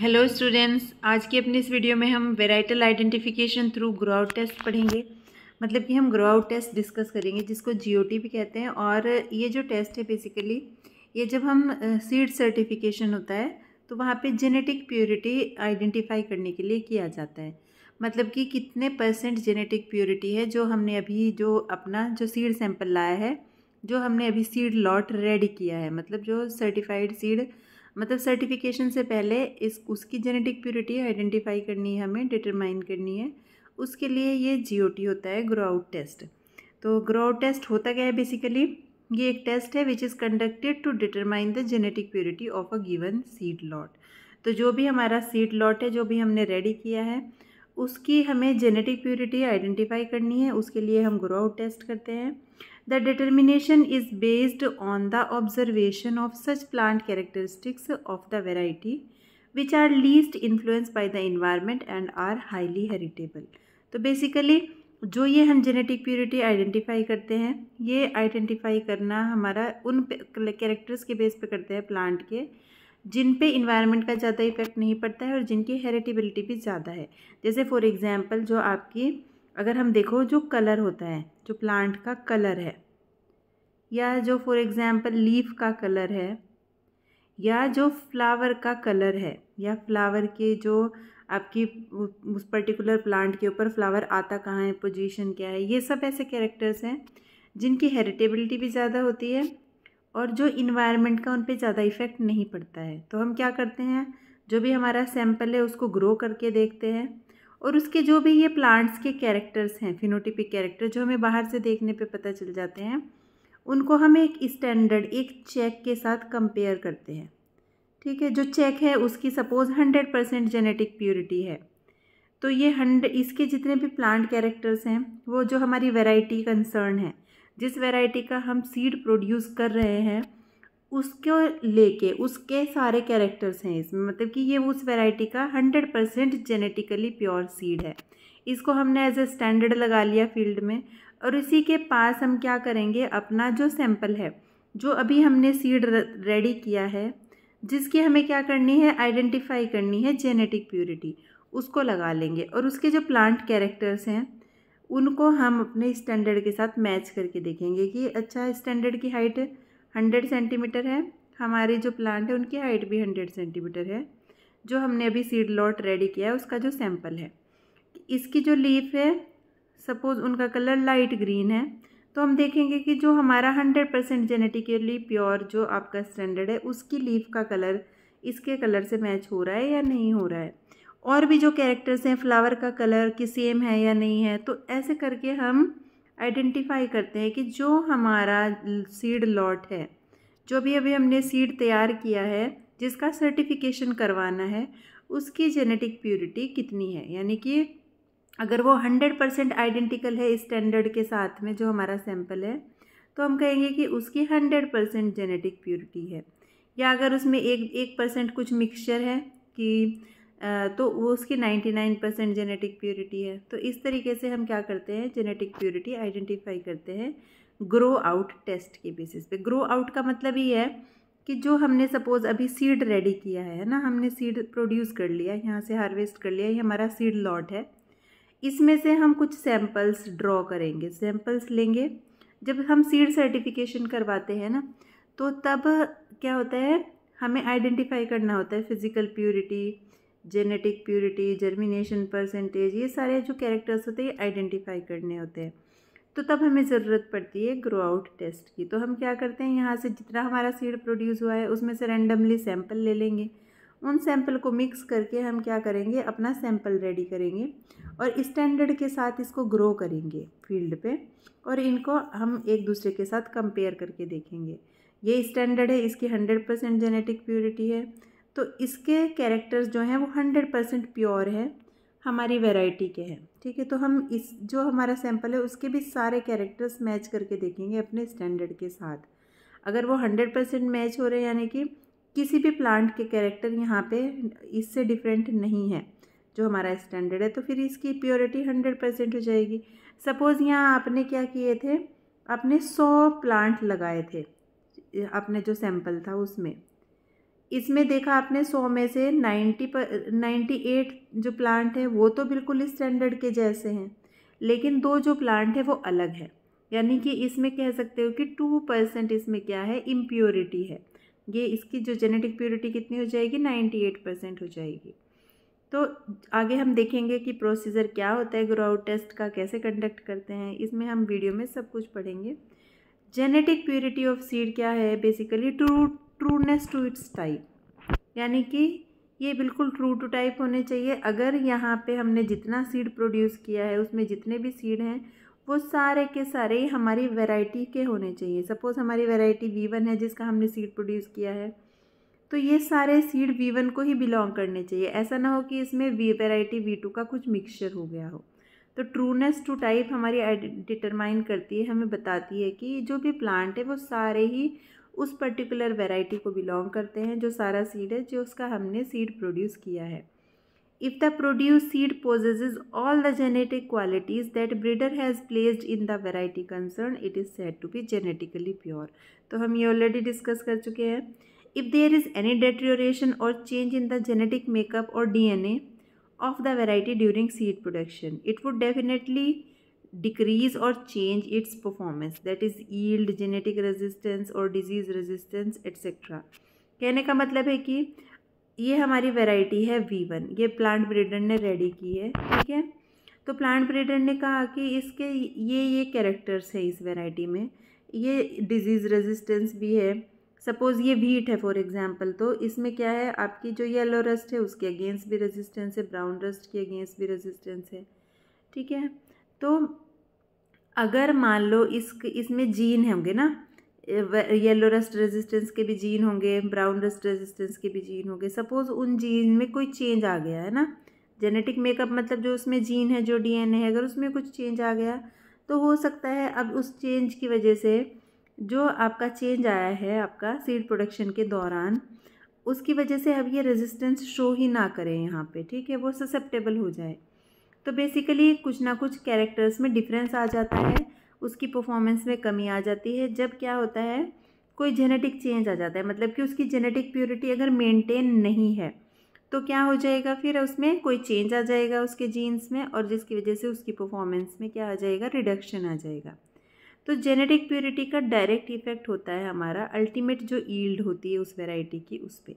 Hello students आज की अपनी इस वीडियो में हम varietal identification through grow out test पढ़ेंगे मतलब कि हम ग्रो आउट टेस्ट डिस्कस करेंगे जिसको जीओटी भी कहते हैं और ये जो टेस्ट है बेसिकली ये जब हम सीड सर्टिफिकेशन होता है तो वहाँ पे जेनेटिक प्योरिटी आइडेंटिफाई करने के लिए किया जाता है मतलब कि कितने परसेंट जेनेटिक प्योरिटी है जो हमने अभी जो अपना जो सीड सैंपल लाया है जो हमने अभी सीड लॉट रेडी किया है मतलब जो सर्टिफाइड सीड मतलब सर्टिफिकेशन से पहले इस उसकी जेनेटिक प्योरिटी आइडेंटिफाई करनी है हमें डिटरमाइन करनी है उसके लिए ये जी होता है ग्रो आउट टेस्ट तो ग्रो आउट टेस्ट होता क्या है बेसिकली ये एक टेस्ट है which is conducted to determine the genetic purity of a given seed lot तो जो भी हमारा सीड लॉट है जो भी हमने रेडी किया है उसकी हमें जेनेटिक प्योरिटी आइडेंटिफाई करनी है उसके लिए हम ग्रो आउट टेस्ट करते हैं the determination is based on the observation of such plant characteristics of the variety which are least influence by the environment and are highly heritable तो basically जो ये हम जेनेटिक प्योरिटी आइडेंटिफाई करते हैं ये identify करना हमारा उन कैरेक्टर्स के बेस पे करते हैं प्लांट के जिन पे इन्वायरमेंट का ज़्यादा इफेक्ट नहीं पड़ता है और जिनकी हेरिटेबिलिटी भी ज़्यादा है जैसे फॉर एग्जांपल जो आपकी अगर हम देखो जो कलर होता है जो प्लांट का कलर है या जो फॉर एग्ज़ाम्पल लीफ का कलर है या जो फ्लावर का कलर है या फ्लावर के जो आपकी उस पर्टिकुलर प्लांट के ऊपर फ्लावर आता कहाँ है पोजीशन क्या है ये सब ऐसे कैरेक्टर्स हैं जिनकी हेरिटेबिलिटी भी ज़्यादा होती है और जो इन्वायरमेंट का उन पर ज़्यादा इफ़ेक्ट नहीं पड़ता है तो हम क्या करते हैं जो भी हमारा सैम्पल है उसको ग्रो करके देखते हैं और उसके जो भी ये प्लांट्स के कैरेक्टर्स हैं फिनोटिपिक कैरेक्टर जो हमें बाहर से देखने पे पता चल जाते हैं उनको हम एक स्टैंडर्ड एक चेक के साथ कंपेयर करते हैं ठीक है जो चेक है उसकी suppose hundred percent genetic purity है तो ये हंड इसके जितने भी प्लांट कैरेक्टर्स हैं वो जो हमारी वेराइटी कंसर्न है जिस वेराइटी का हम सीड प्रोड्यूस कर रहे हैं उसको लेके उसके सारे कैरेक्टर्स हैं इसमें मतलब कि ये उस वैरायटी का hundred percent genetically pure seed है इसको हमने एज ए स्टैंडर्ड लगा लिया फील्ड में और इसी के पास हम क्या करेंगे अपना जो सैंपल है जो अभी हमने सीड रेडी किया है जिसकी हमें क्या करनी है आइडेंटिफाई करनी है जेनेटिक प्योरिटी उसको लगा लेंगे और उसके जो प्लांट कैरेक्टर्स हैं उनको हम अपने स्टैंडर्ड के साथ मैच करके देखेंगे कि अच्छा स्टैंडर्ड की हाइट हंड्रेड सेंटीमीटर है हमारी जो प्लांट है उनकी हाइट भी हंड्रेड सेंटीमीटर है जो हमने अभी सीड लॉट रेडी किया है उसका जो सैम्पल है इसकी जो लीफ है सपोज़ उनका कलर लाइट ग्रीन है तो हम देखेंगे कि जो हमारा हंड्रेड परसेंट जेनेटिकली प्योर जो आपका स्टैंडर्ड है उसकी लीफ का कलर इसके कलर से मैच हो रहा है या नहीं हो रहा है और भी जो कैरेक्टर्स हैं फ्लावर का कलर कि सेम है या नहीं है तो ऐसे करके हम आइडेंटिफाई करते हैं कि जो हमारा सीड लॉट है जो भी अभी हमने सीड तैयार किया है जिसका सर्टिफिकेशन करवाना है उसकी जेनेटिक प्योरिटी कितनी है यानी कि अगर वो हंड्रेड परसेंट आइडेंटिकल है स्टैंडर्ड के साथ में जो हमारा सैंपल है तो हम कहेंगे कि उसकी हंड्रेड परसेंट जेनेटिक प्योरिटी है या अगर उसमें एक एक परसेंट कुछ मिक्सचर है कि तो वो उसकी 99 परसेंट जेनेटिक प्योरिटी है तो इस तरीके से हम क्या करते हैं जेनेटिक प्योरिटी आइडेंटिफाई करते हैं ग्रो आउट टेस्ट के बेसिस पे ग्रो आउट का मतलब ये है कि जो हमने सपोज़ अभी सीड रेडी किया है ना हमने सीड प्रोड्यूस कर लिया यहाँ से हार्वेस्ट कर लिया ये हमारा सीड लॉट है इसमें से हम कुछ सैम्पल्स ड्रॉ करेंगे सैम्पल्स लेंगे जब हम सीड सर्टिफिकेशन करवाते हैं ना तो तब क्या होता है हमें आइडेंटिफाई करना होता है physical purity genetic purity germination percentage ये सारे जो कैरेक्टर्स होते हैं ये आइडेंटिफाई करने होते हैं तो तब हमें ज़रूरत पड़ती है ग्रो आउट टेस्ट की तो हम क्या करते हैं यहाँ से जितना हमारा सीड प्रोड्यूस हुआ है उसमें से रैंडमली सैंपल ले लेंगे उन सैंपल को मिक्स करके हम क्या करेंगे अपना सैंपल रेडी करेंगे और स्टैंडर्ड के साथ इसको ग्रो करेंगे फील्ड पे और इनको हम एक दूसरे के साथ कंपेयर करके देखेंगे ये स्टैंडर्ड है इसकी हंड्रेड परसेंट जेनेटिक प्योरिटी है तो इसके कैरेक्टर्स जो हैं वो हंड्रेड परसेंट प्योर है हमारी वैरायटी के हैं ठीक है तो हम इस जो हमारा सैंपल है उसके भी सारे कैरेक्टर्स मैच करके देखेंगे अपने स्टैंडर्ड के साथ अगर वो हंड्रेड परसेंट मैच हो रहे हैं यानी कि किसी भी प्लांट के कैरेक्टर यहाँ पे इससे डिफरेंट नहीं है जो हमारा स्टैंडर्ड है तो फिर इसकी प्योरिटी हंड्रेड परसेंट हो जाएगी सपोज़ यहाँ आपने क्या किए थे आपने सौ प्लांट लगाए थे अपने जो सैंपल था उसमें इसमें देखा आपने सौ में से नाइन्टी पर नाइन्टी एट जो प्लांट है वो तो बिल्कुल स्टैंडर्ड के जैसे हैं लेकिन दो जो प्लांट है वो अलग है यानी कि इसमें कह सकते हो कि टू परसेंट इसमें क्या है इम्प्योरिटी है ये इसकी जो जेनेटिक प्योरिटी कितनी हो जाएगी नाइन्टी एट परसेंट हो जाएगी तो आगे हम देखेंगे कि प्रोसीजर क्या होता है ग्रोआउट टेस्ट का कैसे कंडक्ट करते हैं इसमें हम वीडियो में सब कुछ पढ़ेंगे जेनेटिक प्योरिटी ऑफ सीड क्या है basically true trueness to its type यानी कि ये बिल्कुल ट्रू टू टाइप होने चाहिए अगर यहाँ पे हमने जितना सीड प्रोड्यूस किया है उसमें जितने भी सीड हैं वो सारे के सारे हमारी वैरायटी के होने चाहिए सपोज़ हमारी वैरायटी वी वन है जिसका हमने सीड प्रोड्यूस किया है तो ये सारे सीड वी वन को ही बिलोंग करने चाहिए ऐसा ना हो कि इसमें वी वेराइटी वी टू का कुछ मिक्सचर हो गया हो तो ट्रूनेस टू टाइप हमारी डिटरमाइन करती है हमें बताती है कि जो भी प्लांट है वो सारे ही उस पर्टिकुलर वेराइटी को बिलोंग करते हैं जो सारा सीड है जो उसका हमने सीड प्रोड्यूस किया है if the produce seed possesses all the genetic qualities that breeder has placed in the variety concern it is set to be genetically pure तो हम ये ऑलरेडी डिस्कस कर चुके हैं if there is any deterioration और change in the genetic makeup और D N A of the variety during seed production it would definitely decrease और change its performance that is yield genetic resistance और disease resistance etcetera कहने का मतलब है कि ये हमारी वैरायटी है वी वन ये प्लांट ब्रीडर ने रेडी की है ठीक है तो प्लांट ब्रीडर ने कहा कि इसके ये ये कैरेक्टर्स है इस वैरायटी में ये डिजीज़ रेजिस्टेंस भी है सपोज़ ये वीट है फॉर एग्जांपल तो इसमें क्या है आपकी जो येलो रस्ट है उसके अगेंस्ट भी रेजिस्टेंस है ब्राउन रस्ट के अगेंस्ट भी रेजिस्टेंस है ठीक है तो अगर मान लो इस इसमें जीन होंगे ना येलो रस्ट रेजिस्टेंस के भी जीन होंगे ब्राउन रस्ट रेजिस्टेंस के भी जीन होंगे सपोज़ उन जीन में कोई चेंज आ गया है ना जेनेटिक मेकअप मतलब जो उसमें जीन है जो डीएनए है अगर उसमें कुछ चेंज आ गया तो हो सकता है अब उस चेंज की वजह से जो आपका चेंज आया है आपका सीड प्रोडक्शन के दौरान उसकी वजह से अब ये रेजिस्टेंस शो ही ना करें यहाँ पे ठीक है वो ससेप्टेबल हो जाए तो बेसिकली कुछ ना कुछ कैरेक्टर्स में डिफरेंस आ जाता है उसकी परफॉर्मेंस में कमी आ जाती है जब क्या होता है कोई जेनेटिक चेंज आ जाता है मतलब कि उसकी जेनेटिक प्योरिटी अगर मेंटेन नहीं है तो क्या हो जाएगा फिर उसमें कोई चेंज आ जाएगा उसके जीन्स में और जिसकी वजह से उसकी परफॉर्मेंस में क्या आ जाएगा रिडक्शन आ जाएगा तो जेनेटिक प्योरिटी का डायरेक्ट इफेक्ट होता है हमारा अल्टीमेट जो ईल्ड होती है उस वेराइटी की उस पर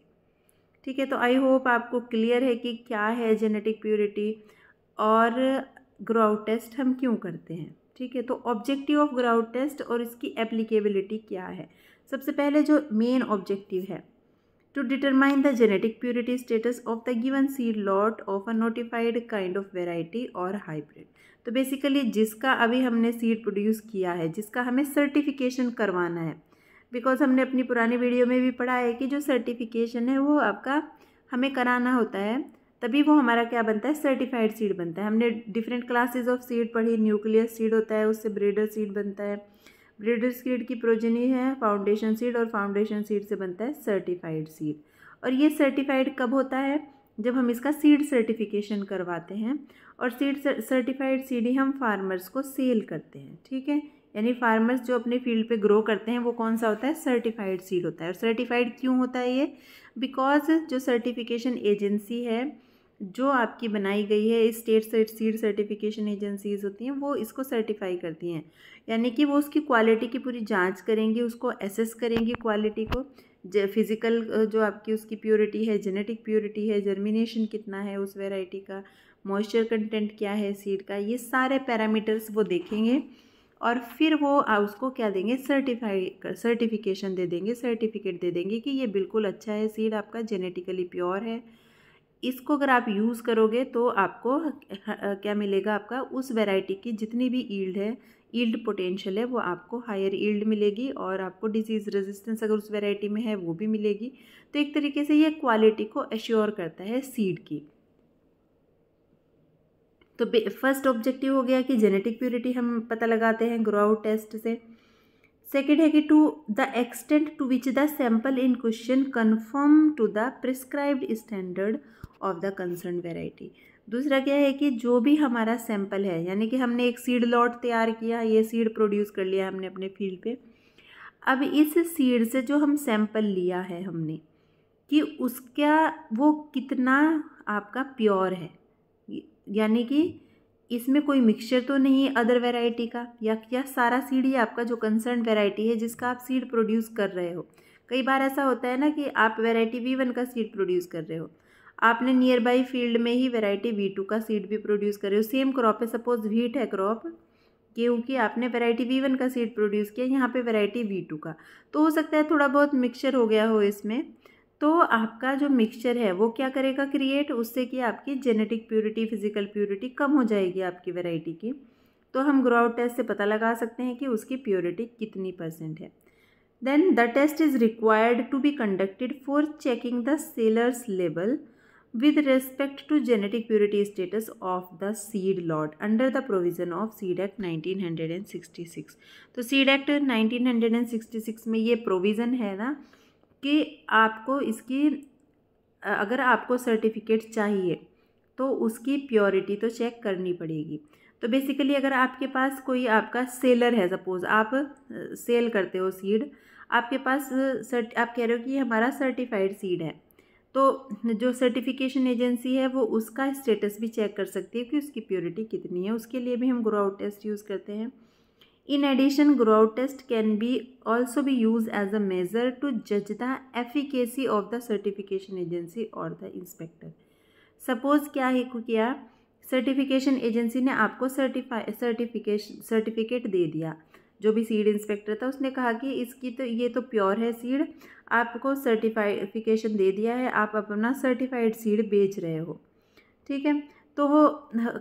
ठीक है तो आई होप आपको क्लियर है कि क्या है जेनेटिक प्योरिटी और ग्राउट टेस्ट हम क्यों करते हैं ठीक है तो ऑब्जेक्टिव ऑफ ग्राउट टेस्ट और इसकी एप्लीकेबिलिटी क्या है सबसे पहले जो मेन ऑब्जेक्टिव है to determine the genetic purity status of the given seed lot of a notified kind of variety और हाइब्रिड तो बेसिकली जिसका अभी हमने सीड प्रोड्यूस किया है जिसका हमें सर्टिफिकेशन करवाना है बिकॉज हमने अपनी पुरानी वीडियो में भी पढ़ा है कि जो सर्टिफिकेशन है वो आपका हमें कराना होता है तभी वो हमारा क्या बनता है सर्टिफाइड सीड बनता है हमने डिफरेंट क्लासेस ऑफ सीड पढ़ी न्यूक्लियस सीड होता है उससे ब्रीडर सीड बनता है ब्रीडर सीड की प्रोजनी है फाउंडेशन सीड और फाउंडेशन सीड से बनता है सर्टिफाइड सीड और ये सर्टिफाइड कब होता है जब हम इसका सीड सर्टिफिकेशन करवाते हैं और सीड सर्टिफाइड सीड ही हम फार्मर्स को सेल करते हैं ठीक है यानी फार्मर्स जो अपने फील्ड पे ग्रो करते हैं वो कौन सा होता है सर्टिफाइड सीड होता है और सर्टिफाइड क्यों होता है ये बिकॉज जो सर्टिफिकेशन एजेंसी है जो आपकी बनाई गई है स्टेट सीड सर्टिफिकेशन एजेंसीज होती हैं वो इसको सर्टिफाई करती हैं यानी कि वो उसकी क्वालिटी की पूरी जांच करेंगी उसको एसेस करेंगी क्वालिटी को फिज़िकल जो आपकी उसकी प्योरिटी है जेनेटिक प्योरिटी है जर्मिनेशन कितना है उस वेराइटी का मॉइस्चर कंटेंट क्या है सीड का ये सारे पैरामीटर्स वो देखेंगे और फिर वो उसको क्या देंगे सर्टिफाई सर्टिफिकेशन दे देंगे सर्टिफिकेट दे देंगे कि ये बिल्कुल अच्छा है सीड आपका जेनेटिकली प्योर है इसको अगर आप यूज़ करोगे तो आपको क्या मिलेगा आपका उस वैरायटी की जितनी भी ईल्ड है ईल्ड पोटेंशियल है वो आपको हायर ईल्ड मिलेगी और आपको डिजीज़ रेजिस्टेंस अगर उस वैरायटी में है वो भी मिलेगी तो एक तरीके से ये क्वालिटी को एश्योर करता है सीड की तो फर्स्ट ऑब्जेक्टिव हो गया कि जेनेटिक प्योरिटी हम पता लगाते हैं ग्रो आउट टेस्ट से सेकेंड है कि to the extent to which the sample in question confirm to the prescribed standard of the concern variety दूसरा क्या है कि जो भी हमारा सैंपल है यानी कि हमने एक सीड लॉट तैयार किया ये सीड प्रोड्यूस कर लिया हमने अपने फील्ड पे अब इस सीड से जो हम सैंपल लिया है हमने कि उसका वो कितना आपका प्योर है यानी कि इसमें कोई मिक्सचर तो नहीं है अदर वेराइटी का या क्या सारा सीड ही आपका जो कंसर्न वेराइटी है जिसका आप सीड प्रोड्यूस कर रहे हो कई बार ऐसा होता है ना कि आप वेराइटी वी वन का सीड प्रोड्यूस कर रहे हो आपने नियर बाई फील्ड में ही वेराइटी वी टू का सीड भी प्रोड्यूस करे हो सेम क्रॉप है सपोज व्हीट है क्रॉप गेहूँ की आपने वेराइटी वी वन का सीड प्रोड्यूस किया यहाँ पे वेराइटी वी टू का तो हो सकता है थोड़ा बहुत मिक्सचर हो गया हो इसमें तो आपका जो मिक्सचर है वो क्या करेगा क्रिएट उससे कि आपकी जेनेटिक प्योरिटी फिजिकल प्योरिटी कम हो जाएगी आपकी वेराइटी की तो हम ग्रो आउट टेस्ट से पता लगा सकते हैं कि उसकी प्योरिटी कितनी परसेंट है then the test is required to be conducted for checking the sellers level with respect to genetic purity status of the seed lot under the provision of seed act 1966 तो seed act 1966 में ये provision है ना कि आपको इसकी अगर आपको सर्टिफिकेट चाहिए तो उसकी प्योरिटी तो चेक करनी पड़ेगी तो बेसिकली अगर आपके पास कोई आपका सेलर है सपोज़ आप सेल करते हो सीड आपके पास सर्ट आप कह रहे हो कि हमारा सर्टिफाइड सीड है तो जो सर्टिफिकेशन एजेंसी है वो उसका स्टेटस भी चेक कर सकती है कि उसकी प्योरिटी कितनी है उसके लिए भी हम ग्रो आउट टेस्ट यूज़ करते हैं in addition grow out test can be also be use as a measure to जज the efficacy of the certification agency और द इंस्पेक्टर सपोज क्या है किया सर्टिफिकेशन एजेंसी ने आपको सर्टिफाई सर्टिफिकेशन सर्टिफिकेट दे दिया जो भी सीड इंस्पेक्टर था उसने कहा कि इसकी तो ये तो प्योर है सीड आपको सर्टिफाइफिकेशन दे दिया है आप अपना सर्टिफाइड सीड बेच रहे हो ठीक है तो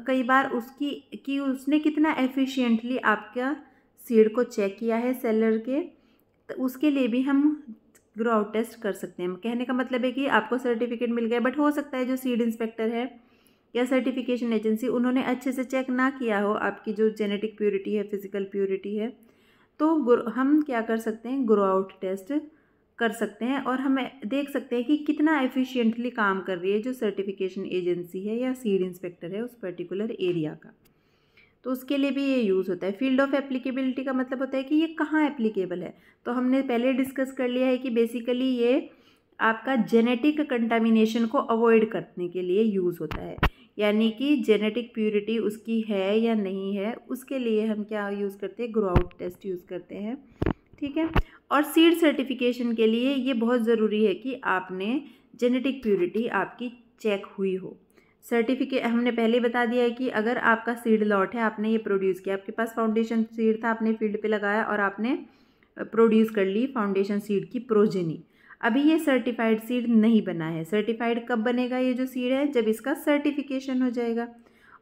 कई बार उसकी कि उसने कितना एफिशिएंटली आपका सीड को चेक किया है सेलर के तो उसके लिए भी हम ग्रो आउट टेस्ट कर सकते हैं कहने का मतलब है कि आपको सर्टिफिकेट मिल गया बट हो सकता है जो सीड इंस्पेक्टर है या सर्टिफिकेशन एजेंसी उन्होंने अच्छे से चेक ना किया हो आपकी जो जेनेटिक प्योरिटी है फिजिकल प्योरिटी है तो हम क्या कर सकते हैं ग्रो आउट टेस्ट कर सकते हैं और हम देख सकते हैं कि कितना एफिशिएंटली काम कर रही है जो सर्टिफिकेशन एजेंसी है या सीड इंस्पेक्टर है उस पर्टिकुलर एरिया का तो उसके लिए भी ये यूज़ होता है फील्ड ऑफ एप्लीकेबिलिटी का मतलब होता है कि ये कहाँ एप्लीकेबल है तो हमने पहले डिस्कस कर लिया है कि बेसिकली ये आपका जेनेटिक कंटामिनेशन को अवॉइड करने के लिए यूज़ होता है यानी कि जेनेटिक प्योरिटी उसकी है या नहीं है उसके लिए हम क्या यूज़ करते हैं ग्रो आउट टेस्ट यूज़ करते हैं ठीक है और सीड सर्टिफिकेशन के लिए ये बहुत ज़रूरी है कि आपने जेनेटिक प्योरिटी आपकी चेक हुई हो सर्टिफिकेट हमने पहले बता दिया है कि अगर आपका सीड लॉट है आपने ये प्रोड्यूस किया आपके पास फाउंडेशन सीड था आपने फील्ड पे लगाया और आपने प्रोड्यूस कर ली फाउंडेशन सीड की प्रोजेनी अभी ये सर्टिफाइड सीड नहीं बना है सर्टिफाइड कब बनेगा ये जो सीड है जब इसका सर्टिफिकेशन हो जाएगा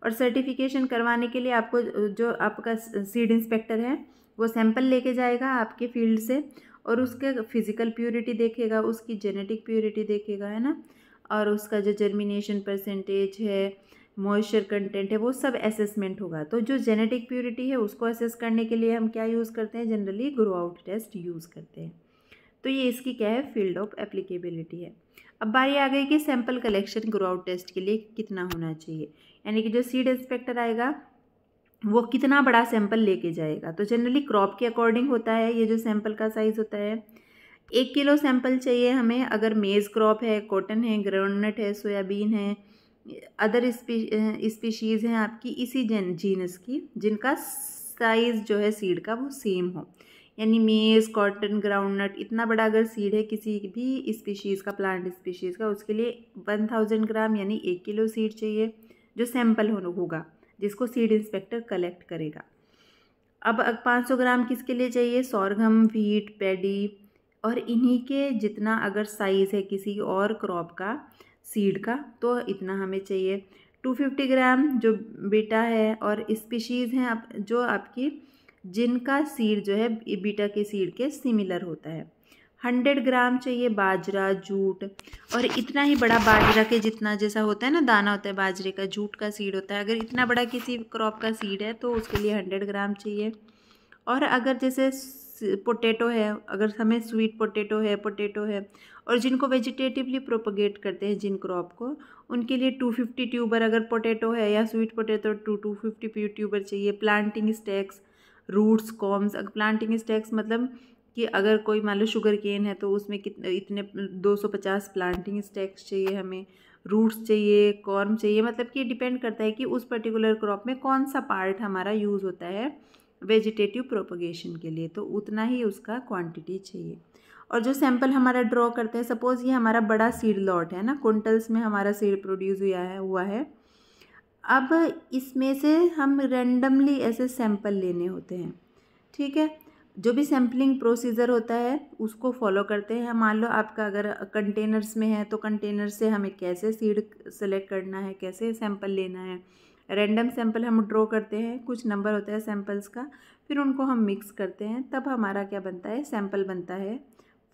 और सर्टिफिकेशन करवाने के लिए आपको जो आपका सीड इंस्पेक्टर है वो सैंपल लेके जाएगा आपके फील्ड से और हाँ। उसके फिज़िकल प्योरिटी देखेगा उसकी जेनेटिक प्योरिटी देखेगा है ना और उसका जो जर्मिनेशन परसेंटेज है मॉइस्चर कंटेंट है वो सब असेसमेंट होगा तो जो जेनेटिक प्योरिटी है उसको असेस करने के लिए हम क्या यूज़ करते हैं generally grow out test use करते हैं तो ये इसकी क्या है फील्ड ऑफ एप्लीकेबिलिटी है अब बारी आ गई कि sample collection grow out test के लिए कितना होना चाहिए यानी कि जो सीड इंस्पेक्टर आएगा वो कितना बड़ा सैंपल लेके जाएगा तो जनरली क्रॉप के अकॉर्डिंग होता है ये जो सैंपल का साइज़ होता है एक किलो सैंपल चाहिए हमें अगर मेज़ क्रॉप है कॉटन है ग्राउंडनट है सोयाबीन है अदर स्पीशीज़ हैं आपकी इसी जन जीनस की जिनका साइज़ जो है सीड का वो सेम हो यानी मेज़ कॉटन ग्राउंडनट इतना बड़ा अगर सीड है किसी भी स्पीशीज़ का प्लांट स्पीशीज़ का उसके लिए वन थाउजेंड ग्राम यानी एक किलो सीड चाहिए जो सैंपल हो होगा जिसको सीड इंस्पेक्टर कलेक्ट करेगा अब 500 ग्राम किसके लिए चाहिए सौरगम वीट पैडी और इन्हीं के जितना अगर साइज़ है किसी और क्रॉप का सीड का तो इतना हमें चाहिए 250 ग्राम जो बीटा है और स्पीशीज़ हैं आप जो आपकी जिनका सीड जो है बीटा के सीड के सिमिलर होता है हंड्रेड ग्राम चाहिए बाजरा जूट और इतना ही बड़ा बाजरा के जितना जैसा होता है ना दाना होता है बाजरे का जूट का सीड होता है अगर इतना बड़ा किसी क्रॉप का सीड है तो उसके लिए हंड्रेड ग्राम चाहिए और अगर जैसे पोटैटो है अगर हमें स्वीट पोटैटो है पोटैटो है और जिनको वेजिटेटिवली प्रोपोगेट करते हैं जिन क्रॉप को उनके लिए 250 ट्यूबर अगर पोटैटो है या sweet potato two two fifty tuber चाहिए planting stacks roots corms planting stacks मतलब कि अगर कोई मान लो शुगर केन है तो उसमें कितने इतने 250 प्लांटिंग स्टैक्स चाहिए हमें रूट्स चाहिए कॉर्म चाहिए मतलब कि डिपेंड करता है कि उस पर्टिकुलर क्रॉप में कौन सा पार्ट हमारा यूज़ होता है वेजिटेटिव प्रोपोगेशन के लिए तो उतना ही उसका क्वांटिटी चाहिए और जो सैंपल हमारा ड्रॉ करते हैं सपोज़ ये हमारा बड़ा सीड लॉट है ना कुंटल्स में हमारा सीड प्रोड्यूस हुआ है हुआ है अब इसमें से हम रेंडमली ऐसे सैंपल लेने होते हैं ठीक है जो भी सैम्पलिंग प्रोसीजर होता है उसको फॉलो करते हैं मान लो आपका अगर कंटेनर्स में है तो कंटेनर से हमें कैसे सीड सेलेक्ट करना है कैसे सैंपल लेना है रैंडम सैंपल हम ड्रॉ करते हैं कुछ नंबर होता है सैंपल्स का फिर उनको हम मिक्स करते हैं तब हमारा क्या बनता है सैंपल बनता है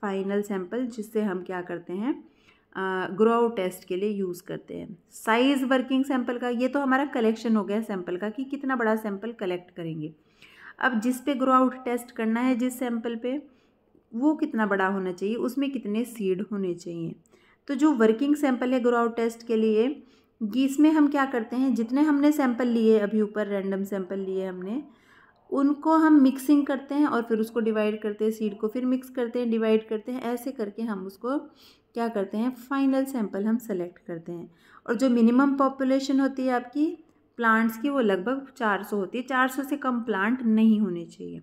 फाइनल सैंपल जिससे हम क्या करते हैं ग्रो आउट टेस्ट के लिए यूज़ करते हैं साइज़ वर्किंग सैंपल का ये तो हमारा कलेक्शन हो गया सैंपल का कि कितना बड़ा सैंपल कलेक्ट करेंगे अब जिस पे ग्रो आउट टेस्ट करना है जिस सैंपल पे वो कितना बड़ा होना चाहिए उसमें कितने सीड होने चाहिए तो जो वर्किंग सैंपल है ग्रो आउट टेस्ट के लिए इसमें हम क्या करते हैं जितने हमने सैंपल लिए अभी ऊपर रैंडम सैंपल लिए हमने उनको हम मिक्सिंग करते हैं और फिर उसको डिवाइड करते हैं सीड को फिर मिक्स करते हैं डिवाइड करते हैं ऐसे करके हम उसको क्या करते हैं फाइनल सैंपल हम सेलेक्ट करते हैं और जो मिनिमम पॉपुलेशन होती है आपकी प्लांट्स की वो लगभग 400 होती है 400 से कम प्लांट नहीं होने चाहिए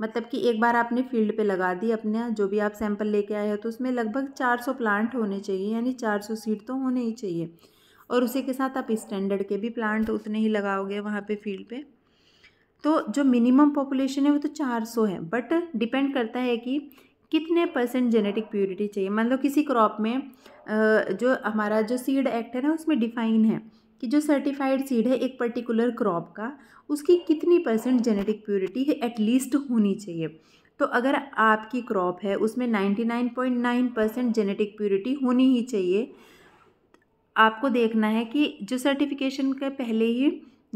मतलब कि एक बार आपने फील्ड पे लगा दी अपने जो भी आप सैंपल लेके आए हो तो उसमें लगभग 400 प्लांट होने चाहिए यानी 400 सीड तो होने ही चाहिए और उसी के साथ आप स्टैंडर्ड के भी प्लांट उतने ही लगाओगे वहाँ पे फील्ड पे तो जो मिनिमम पॉपुलेशन है वो तो 400 है बट डिपेंड करता है कि कितने परसेंट जेनेटिक प्योरिटी चाहिए मान लो किसी क्रॉप में जो हमारा जो सीड एक्ट है ना उसमें डिफाइन है कि जो सर्टिफाइड सीड है एक पर्टिकुलर क्रॉप का उसकी कितनी परसेंट जेनेटिक प्योरिटी है एटलीस्ट होनी चाहिए तो अगर आपकी क्रॉप है उसमें ninety nine point nine percent genetic purity होनी ही चाहिए आपको देखना है कि जो सर्टिफिकेशन के पहले ही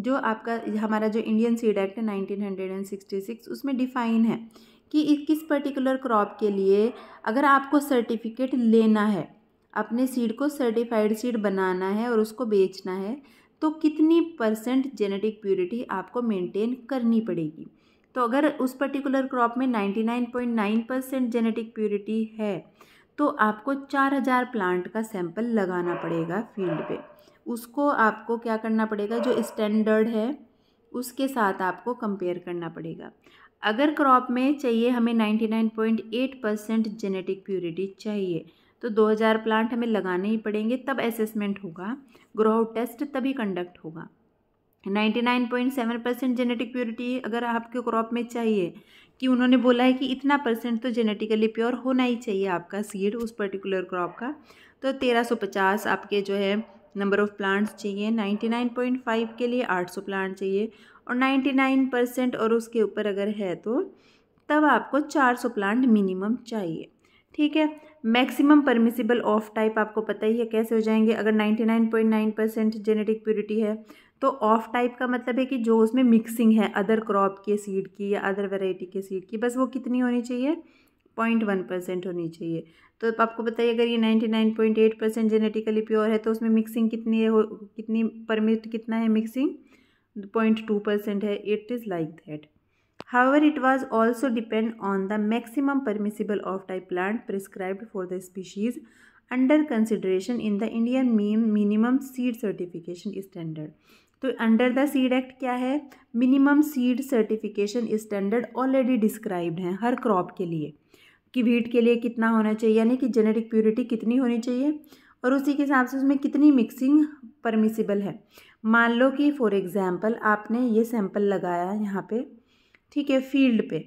जो आपका हमारा जो इंडियन सीड एक्ट है nineteen hundred and sixty six उसमें डिफ़ाइन है कि किस पर्टिकुलर क्रॉप के लिए अगर आपको सर्टिफिकेट लेना है अपने सीड को सर्टिफाइड सीड बनाना है और उसको बेचना है तो कितनी परसेंट जेनेटिक प्योरिटी आपको मेंटेन करनी पड़ेगी तो अगर उस पर्टिकुलर क्रॉप में 99.9 परसेंट जेनेटिक प्योरिटी है तो आपको 4000 प्लांट का सैंपल लगाना पड़ेगा फील्ड पे उसको आपको क्या करना पड़ेगा जो स्टैंडर्ड है उसके साथ आपको कंपेयर करना पड़ेगा अगर क्रॉप में चाहिए हमें 99.8 परसेंट जेनेटिक प्योरिटी चाहिए तो 2000 प्लांट हमें लगाने ही पड़ेंगे तब असेसमेंट होगा ग्रो टेस्ट तभी कंडक्ट होगा 99.7 परसेंट जेनेटिक प्योरिटी अगर आपके क्रॉप में चाहिए कि उन्होंने बोला है कि इतना परसेंट तो जेनेटिकली प्योर होना ही चाहिए आपका सीड उस पर्टिकुलर क्रॉप का तो 1350 आपके जो है नंबर ऑफ़ प्लांट्स चाहिए 99.5 के लिए 800 प्लांट चाहिए और 99 परसेंट और उसके ऊपर अगर है तो तब आपको 400 प्लांट मिनिमम चाहिए ठीक है मैक्सिमम परमिसिबल ऑफ टाइप आपको पता ही है कैसे हो जाएंगे अगर 99.9 परसेंट जेनेटिक प्योरिटी है तो ऑफ टाइप का मतलब है कि जो उसमें मिक्सिंग है अदर क्रॉप के सीड की या अदर वेराइटी के सीड की बस वो कितनी होनी चाहिए पॉइंट वन परसेंट होनी चाहिए तो आपको बताइए अगर ये ninety nine point eight percent genetically pure है तो उसमें मिक्सिंग कितनी है कितनी परमिट कितना है मिक्सिंग पॉइंट टू परसेंट है it is like that However, it was also depend on the maximum permissible of type plant prescribed for the species under consideration in the Indian minimum seed certification standard. तो under the seed act क्या है minimum seed certification standard already described हैं हर crop के लिए कि wheat के लिए कितना होना चाहिए यानी कि जेनेटिक प्योरिटी कितनी होनी चाहिए और उसी के हिसाब से उसमें कितनी मिक्सिंग परमिसिबल है मान लो कि फॉर एग्जांपल आपने ये सैंपल लगाया यहाँ पे ठीक है फील्ड पे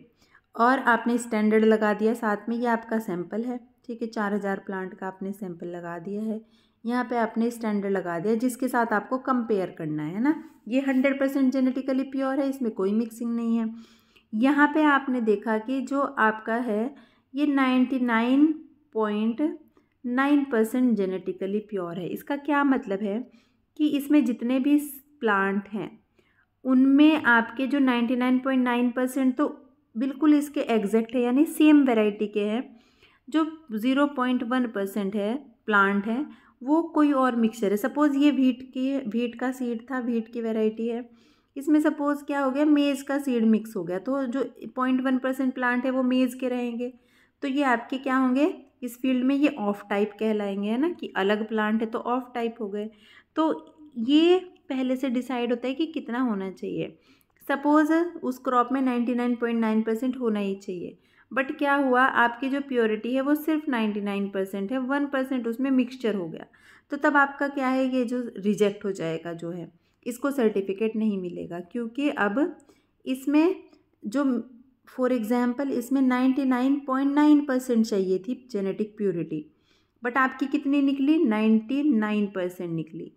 और आपने स्टैंडर्ड लगा दिया साथ में ये आपका सैंपल है ठीक है चार हज़ार प्लांट का आपने सैंपल लगा दिया है यहाँ पे आपने स्टैंडर्ड लगा दिया जिसके साथ आपको कंपेयर करना है ना ये हंड्रेड परसेंट जेनेटिकली प्योर है इसमें कोई मिक्सिंग नहीं है यहाँ पे आपने देखा कि जो आपका है ये ninety nine point nine percent genetically pure है इसका क्या मतलब है कि इसमें जितने भी प्लांट हैं उनमें आपके जो ninety nine point nine percent तो बिल्कुल इसके एग्जैक्ट है यानी सेम वैरायटी के हैं जो ज़ीरो पॉइंट वन परसेंट है प्लांट है वो कोई और मिक्सचर है सपोज़ ये भीट की भीट का सीड था भीट की वैरायटी है इसमें सपोज़ क्या हो गया मेज़ का सीड मिक्स हो गया तो जो पॉइंट वन परसेंट प्लांट है वो मेज़ के रहेंगे तो ये आपके क्या होंगे इस फील्ड में ये ऑफ टाइप कहलाएंगे है ना कि अलग प्लांट है तो ऑफ टाइप हो गए तो ये पहले से डिसाइड होता है कि कितना होना चाहिए सपोज़ उस क्रॉप में ninety nine point nine percent होना ही चाहिए बट क्या हुआ आपकी जो प्योरिटी है वो सिर्फ नाइन्टी नाइन परसेंट है वन परसेंट उसमें मिक्सचर हो गया तो तब आपका क्या है ये जो रिजेक्ट हो जाएगा जो है इसको सर्टिफिकेट नहीं मिलेगा क्योंकि अब इसमें जो फॉर एग्ज़ाम्पल इसमें ninety nine point nine percent चाहिए थी जेनेटिक प्योरिटी बट आपकी कितनी निकली नाइन्टी नाइन परसेंट निकली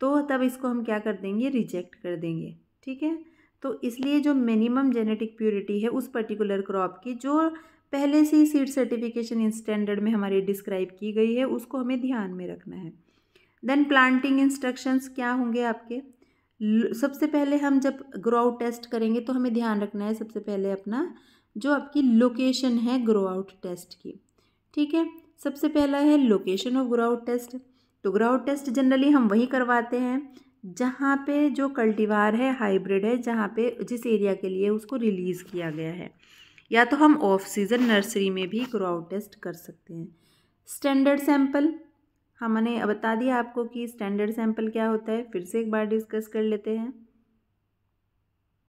तो तब इसको हम क्या कर देंगे रिजेक्ट कर देंगे ठीक है तो इसलिए जो मिनिमम जेनेटिक प्योरिटी है उस पर्टिकुलर क्रॉप की जो पहले से ही सीड सर्टिफिकेशन स्टैंडर्ड में हमारी डिस्क्राइब की गई है उसको हमें ध्यान में रखना है देन प्लांटिंग इंस्ट्रक्शंस क्या होंगे आपके सबसे पहले हम जब ग्रो आउट टेस्ट करेंगे तो हमें ध्यान रखना है सबसे पहले अपना जो आपकी लोकेशन है ग्रो आउट टेस्ट की ठीक है सबसे पहला है location of grow out test तो ग्राउंड टेस्ट जनरली हम वही करवाते हैं जहाँ पे जो कल्टीवार है हाइब्रिड है जहाँ पे जिस एरिया के लिए उसको रिलीज़ किया गया है या तो हम ऑफ सीज़न नर्सरी में भी ग्राउंड टेस्ट कर सकते हैं स्टैंडर्ड सैंपल हमने बता दिया आपको कि स्टैंडर्ड सैंपल क्या होता है फिर से एक बार डिस्कस कर लेते हैं